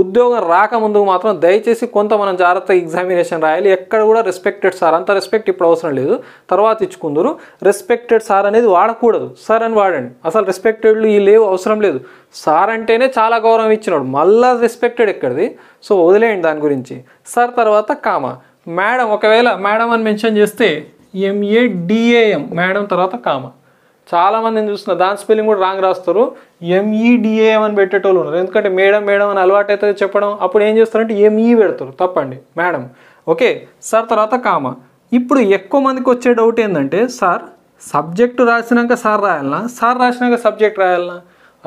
ఉద్యోగం రాకముందు మాత్రం దయచేసి కొంత మనం జాగ్రత్త ఎగ్జామినేషన్ రాయాలి ఎక్కడ కూడా రెస్పెక్టెడ్ సార్ అంత రెస్పెక్ట్ ఇప్పుడు అవసరం లేదు తర్వాత ఇచ్చుకుందరు రెస్పెక్టెడ్ సార్ అనేది వాడకూడదు సార్ అని వాడండి అసలు రెస్పెక్టెడ్లు ఈ లేవు అవసరం లేదు సార్ అంటేనే చాలా గౌరవం ఇచ్చినాడు మళ్ళా రెస్పెక్టెడ్ ఎక్కడిది సో వదిలేయండి దాని గురించి సార్ తర్వాత కామా మేడం ఒకవేళ మేడం అని మెన్షన్ చేస్తే ఎంఏ డిఏఎం మేడం తర్వాత కామా నేను చూసిన దాని స్పెల్లింగ్ కూడా రాంగ్ రాస్తారు ఎంఈడిఏ e అని పెట్టేటోళ్ళు ఉన్నారు ఎందుకంటే మేడం మేడం అని అలవాటు అవుతుంది చెప్పడం అప్పుడు ఏం చేస్తారంటే ఎంఈ e పెడతారు తప్పండి మేడం ఓకే సార్ తర్వాత కామ ఇప్పుడు ఎక్కువ మందికి వచ్చే డౌట్ ఏంటంటే సార్ సబ్జెక్టు రాసినాక సార్ రాయాలనా సార్ రాసినాక సబ్జెక్ట్ రాయాలనా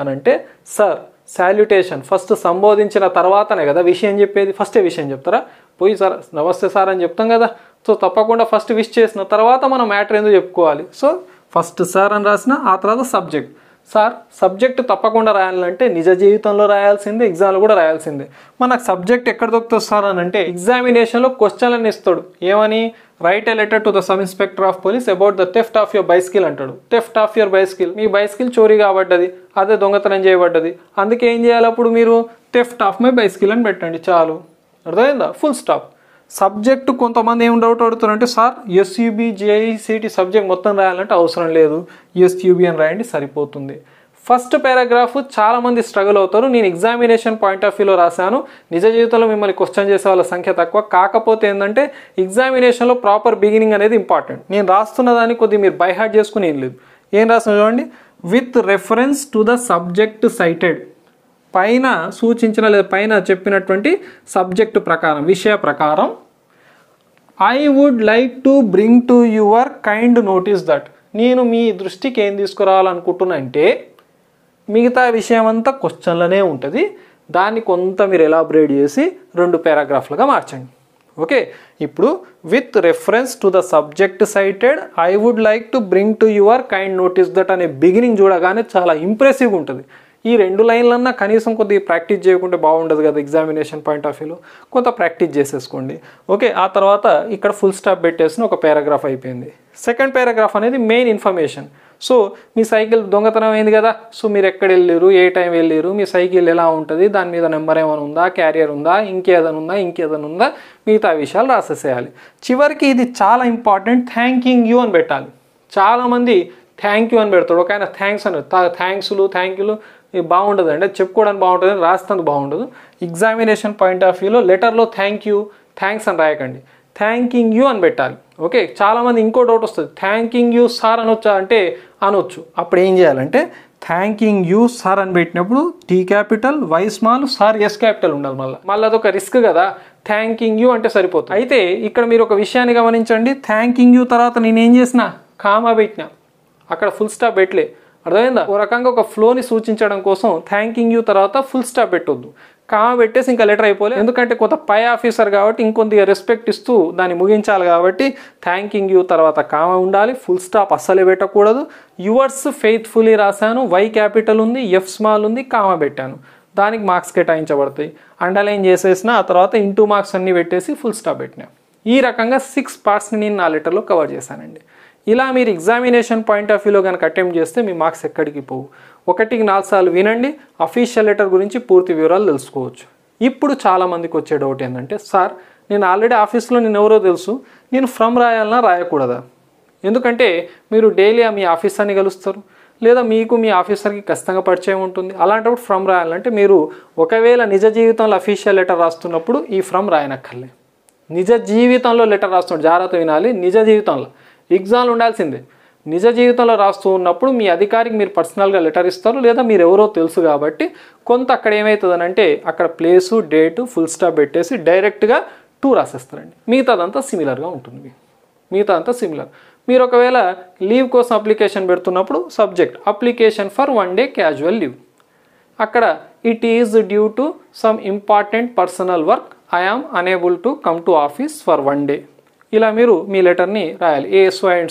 అని అంటే సార్ శాల్యుటేషన్ ఫస్ట్ సంబోధించిన తర్వాతనే కదా విషయం చెప్పేది ఫస్టే విషయం చెప్తారా పోయి సార్ నమస్తే సార్ అని చెప్తాం కదా సో తప్పకుండా ఫస్ట్ విష్ చేసిన తర్వాత మనం మ్యాటర్ ఎందుకు చెప్పుకోవాలి సో ఫస్ట్ సార్ అని రాసిన ఆ తర్వాత సబ్జెక్ట్ సార్ సబ్జెక్ట్ తప్పకుండా రాయాలంటే నిజ జీవితంలో రాయాల్సిందే ఎగ్జామ్లో కూడా రాయాల్సిందే మనకు సబ్జెక్ట్ ఎక్కడ దొరుకుతుంది సార్ అని అంటే ఎగ్జామినేషన్లో క్వశ్చన్లను ఇస్తాడు ఏమని write a letter to the sub inspector of police about the theft of your bicycle అంటాడు టెఫ్ట్ ఆఫ్ యువర్ బైస్కిల్ మీ బైస్కిల్ చోరీ కాబడ్డది అదే దొంగతనం చేయబడ్డది అందుకే ఏం చేయాలి అప్పుడు మీరు టెఫ్ట్ ఆఫ్ మై బైస్కిల్ అని పెట్టండి చాలు అర్థమైందా ఫుల్ స్టాప్ సబ్జెక్టు కొంతమంది ఏం డౌట్ అడుగుతారంటే సార్ ఎస్యూబి జేఈసీటీ సబ్జెక్ట్ మొత్తం రాయాలంటే అవసరం లేదు ఎస్యూబి అని రాయండి సరిపోతుంది ఫస్ట్ పారాగ్రాఫ్ చాలామంది స్ట్రగుల్ అవుతారు నేను ఎగ్జామినేషన్ పాయింట్ ఆఫ్ వ్యూలో రాశాను నిజ జీవితంలో మిమ్మల్ని క్వశ్చన్ చేసే వాళ్ళ సంఖ్య తక్కువ కాకపోతే ఏంటంటే ఎగ్జామినేషన్లో ప్రాపర్ బిగినింగ్ అనేది ఇంపార్టెంట్ నేను రాస్తున్న దాన్ని కొద్దిగా మీరు బైహార్ట్ చేసుకుని ఏం లేదు ఏం రాసిన చూడండి with reference to the subject cited పైన సూచించిన లేదా పైన చెప్పినటువంటి సబ్జెక్టు ప్రకారం విషయ ప్రకారం I would like to bring to your kind notice that నేను మీ దృష్టికి ఏం తీసుకురావాలనుకుంటున్నానంటే మిగతా విషయం అంతా క్వశ్చన్లనే ఉంటుంది దాన్ని కొంత మీరు ఎలాబరేట్ చేసి రెండు పారాగ్రాఫ్లుగా మార్చండి ఓకే ఇప్పుడు with reference to the subject cited I would like to bring to your kind notice that అనే బిగినింగ్ చూడగానే చాలా ఇంప్రెసివ్గా ఉంటుంది ఈ రెండు లైన్లన్నా కనీసం కొద్దిగా ప్రాక్టీస్ చేయకుంటే బాగుండదు కదా ఎగ్జామినేషన్ పాయింట్ ఆఫ్ వ్యూలో కొంత ప్రాక్టీస్ చేసేసుకోండి ఓకే ఆ తర్వాత ఇక్కడ ఫుల్ స్టాప్ పెట్టేసిన ఒక పారాగ్రాఫ్ అయిపోయింది సెకండ్ పారాగ్రాఫ్ అనేది మెయిన్ ఇన్ఫర్మేషన్ సో మీ సైకిల్ దొంగతనం అయింది కదా సో మీరు ఎక్కడ వెళ్ళారు ఏ టైం వెళ్ళారు మీ సైకిల్ ఎలా ఉంటుంది దాని మీద నెంబర్ ఏమైనా ఉందా క్యారియర్ ఉందా ఇంకేదైనా ఉందా ఇంకేదైనా ఉందా మిగతా విషయాలు రాసేసేయాలి చివరికి ఇది చాలా ఇంపార్టెంట్ థ్యాంకింగ్ యూ అని పెట్టాలి చాలామంది థ్యాంక్ యూ అని పెడతాడు ఒక ఆయన థ్యాంక్స్ అని థ్యాంక్స్లు థ్యాంక్ యూలు బాగుండదు అంటే చెప్పుకోవడానికి బాగుంటుంది రాస్తానికి బాగుండదు ఎగ్జామినేషన్ పాయింట్ ఆఫ్ వ్యూలో లెటర్లో థ్యాంక్ యూ థ్యాంక్స్ అని రాయకండి థ్యాంకింగ్ యూ అని పెట్టాలి ఓకే చాలామంది ఇంకో డౌట్ వస్తుంది థ్యాంకింగ్ యూ సార్ అనొచ్చా అంటే అనొచ్చు అప్పుడు ఏం చేయాలంటే థ్యాంకింగ్ యూ సార్ అని పెట్టినప్పుడు T capital Y small sir S capital ఉండాలి మళ్ళీ మళ్ళీ అదొక రిస్క్ కదా థ్యాంకింగ్ యూ అంటే సరిపోతుంది అయితే ఇక్కడ మీరు ఒక విషయాన్ని గమనించండి థ్యాంకింగ్ యూ తర్వాత నేనేం చేసిన కామా పెట్టిన అక్కడ ఫుల్ స్టాప్ పెట్టలే అర్థమైందా ఓ రకంగా ఒక ఫ్లోని సూచించడం కోసం థ్యాంకింగ్ యూ తర్వాత ఫుల్ స్టాప్ పెట్టొద్దు కామ పెట్టేసి ఇంకా లెటర్ అయిపోలేదు ఎందుకంటే కొంత పై ఆఫీసర్ కాబట్టి ఇంకొంత రెస్పెక్ట్ ఇస్తూ దాన్ని ముగించాలి కాబట్టి థ్యాంకింగ్ యూ తర్వాత కామ ఉండాలి ఫుల్ స్టాప్ అస్సలే పెట్టకూడదు యువర్స్ ఫెయిత్ఫుల్లీ రాశాను వై క్యాపిటల్ ఉంది ఎఫ్ స్మాల్ ఉంది కామ పెట్టాను దానికి మార్క్స్ కేటాయించబడతాయి అండర్లైన్ చేసేసిన ఆ తర్వాత ఇంటూ మార్క్స్ అన్నీ పెట్టేసి ఫుల్ స్టాప్ పెట్టినా ఈ రకంగా సిక్స్ పార్ట్స్ని నేను నా లెటర్లో కవర్ చేశానండి ఇలా మీరు ఎగ్జామినేషన్ పాయింట్ ఆఫ్ వ్యూలో కనుక అటెంప్ట్ చేస్తే మీ మార్క్స్ ఎక్కడికి పోవు ఒకటికి నాలుగు సార్లు వినండి అఫీషియల్ లెటర్ గురించి పూర్తి వివరాలు తెలుసుకోవచ్చు ఇప్పుడు చాలామందికి వచ్చే డౌట్ ఏంటంటే సార్ నేను ఆల్రెడీ ఆఫీస్లో నేను ఎవరో తెలుసు నేను ఫ్రమ్ రాయాలన్నా రాయకూడదా ఎందుకంటే మీరు డైలీ మీ ఆఫీసర్ని కలుస్తారు లేదా మీకు మీ ఆఫీసర్కి ఖచ్చితంగా పరిచయం ఉంటుంది అలాంటప్పుడు ఫ్రమ్ రాయాలంటే మీరు ఒకవేళ నిజ జీవితంలో అఫీషియల్ లెటర్ రాస్తున్నప్పుడు ఈ ఫ్రమ్ రాయనక్కర్లే నిజ జీవితంలో లెటర్ రాస్తున్నాడు జాగ్రత్త వినాలి నిజ జీవితంలో ఎగ్జామ్లు ఉండాల్సిందే నిజ జీవితంలో రాస్తూ ఉన్నప్పుడు మీ అధికారికి మీరు పర్సనల్గా లెటర్ ఇస్తారు లేదా మీరు ఎవరో తెలుసు కాబట్టి కొంత అక్కడ ఏమవుతుందనంటే అక్కడ ప్లేసు డేటు ఫుల్ స్టాప్ పెట్టేసి డైరెక్ట్గా టూ రాసేస్తారండి మిగతాదంతా సిమిలర్గా ఉంటుంది మిగతా అంతా సిమిలర్ మీరు ఒకవేళ లీవ్ కోసం అప్లికేషన్ పెడుతున్నప్పుడు subject application for one day casual leave అక్కడ it is due to some important personal work I am unable to come to office for one day ఇలా మీరు మీ లెటర్ని రాయాలి ఏ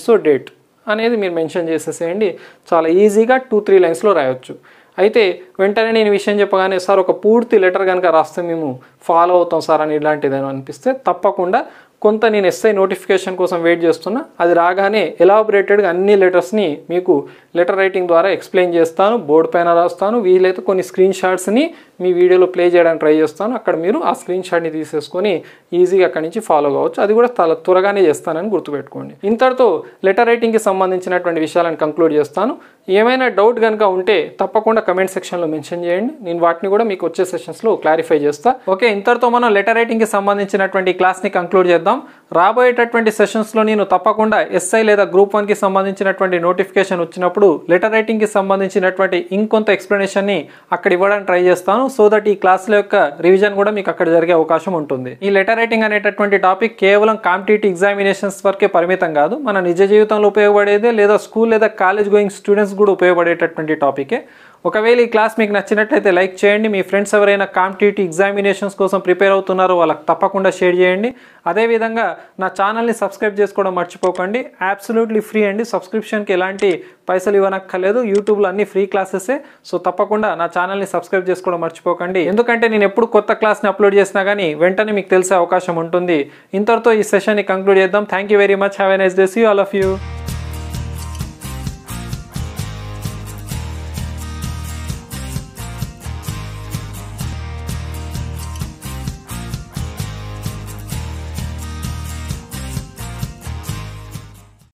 సో డేట్ అనేది మీరు మెన్షన్ చేసేసేయండి చాలా ఈజీగా టూ త్రీ లైన్స్లో రాయొచ్చు అయితే వెంటనే నేను విషయం చెప్పగానే సార్ ఒక పూర్తి లెటర్ కనుక రాస్తే మేము ఫాలో అవుతాం సార్ అని ఇలాంటిదేమో అనిపిస్తే తప్పకుండా కొంత నేను ఎస్ఐ నోటిఫికేషన్ కోసం వెయిట్ చేస్తున్నా అది రాగానే ఎలాబరేటెడ్గా అన్ని లెటర్స్ని మీకు లెటర్ రైటింగ్ ద్వారా ఎక్స్ప్లెయిన్ చేస్తాను బోర్డు పైన రాస్తాను వీలైతే కొన్ని స్క్రీన్ షాట్స్ని మీ వీడియోలో ప్లే చేయడానికి ట్రై చేస్తాను అక్కడ మీరు ఆ స్క్రీన్ షాట్ని తీసేసుకొని ఈజీగా అక్కడి నుంచి ఫాలో కావచ్చు అది కూడా తల త్వరగానే చేస్తానని గుర్తుపెట్టుకోండి ఇంతటితో లెటర్ రైటింగ్కి సంబంధించినటువంటి విషయాలను కంక్లూడ్ చేస్తాను ఏమైనా డౌట్ కనుక ఉంటే తప్పకుండా కమెంట్ సెక్షన్లో మెన్షన్ చేయండి నేను వాటిని కూడా మీకు వచ్చే సెషన్స్లో క్లారిఫై చేస్తాను ఓకే ఇంతటితో మనం లెటర్ రైటింగ్కి సంబంధించినటువంటి క్లాస్ని కంక్లూడ్ చేద్దాం రాబోయేటటువంటి సెషన్స్లో నేను తప్పకుండా ఎస్ఐ లేదా గ్రూప్ వన్కి సంబంధించినటువంటి నోటిఫికేషన్ వచ్చినప్పుడు ఇప్పుడు లెటర్ రైటింగ్కి సంబంధించినటువంటి ఇంకొంత ఎక్స్ప్లెనేషన్ని అక్కడ ఇవ్వడానికి ట్రై చేస్తాను సో దట్ ఈ క్లాసుల యొక్క రివిజన్ కూడా మీకు అక్కడ జరిగే అవకాశం ఉంటుంది ఈ లెటర్ రైటింగ్ అనేటటువంటి టాపిక్ కేవలం కాంపిటేటివ్ ఎగ్జామినేషన్స్ వరకే పరిమితం కాదు మన నిజ జీవితంలో ఉపయోగపడేదే లేదా స్కూల్ లేదా కాలేజ్ గోయింగ్ స్టూడెంట్స్ కూడా ఉపయోగపడేటటువంటి టాపికే ఒకవేళ ఈ క్లాస్ మీకు నచ్చినట్లయితే లైక్ చేయండి మీ ఫ్రెండ్స్ ఎవరైనా కాంపిటేటివ్ ఎగ్జామినేషన్స్ కోసం ప్రిపేర్ అవుతున్నారో వాళ్ళకి తప్పకుండా షేర్ చేయండి అదేవిధంగా నా ఛానల్ని సబ్స్క్రైబ్ చేసుకోవడం మర్చిపోకండి అబ్సల్యూట్లీ ఫ్రీ అండి సబ్స్క్రిప్షన్కి ఎలాంటి పైసలు ఇవ్వనక్కర్లేదు యూట్యూబ్లో అన్ని ఫ్రీ క్లాసెసే సో తప్పకుండా నా ఛానల్ని సబ్స్క్రైబ్ చేసుకోవడం మర్చిపోకండి ఎందుకంటే నేను ఎప్పుడు కొత్త క్లాస్ని అప్లోడ్ చేసినా కానీ వెంటనే మీకు తెలిసే అవకాశం ఉంటుంది ఇంతటితో ఈ సెషన్ని కంక్లూడ్ చేద్దాం thank very much have nice days you all of you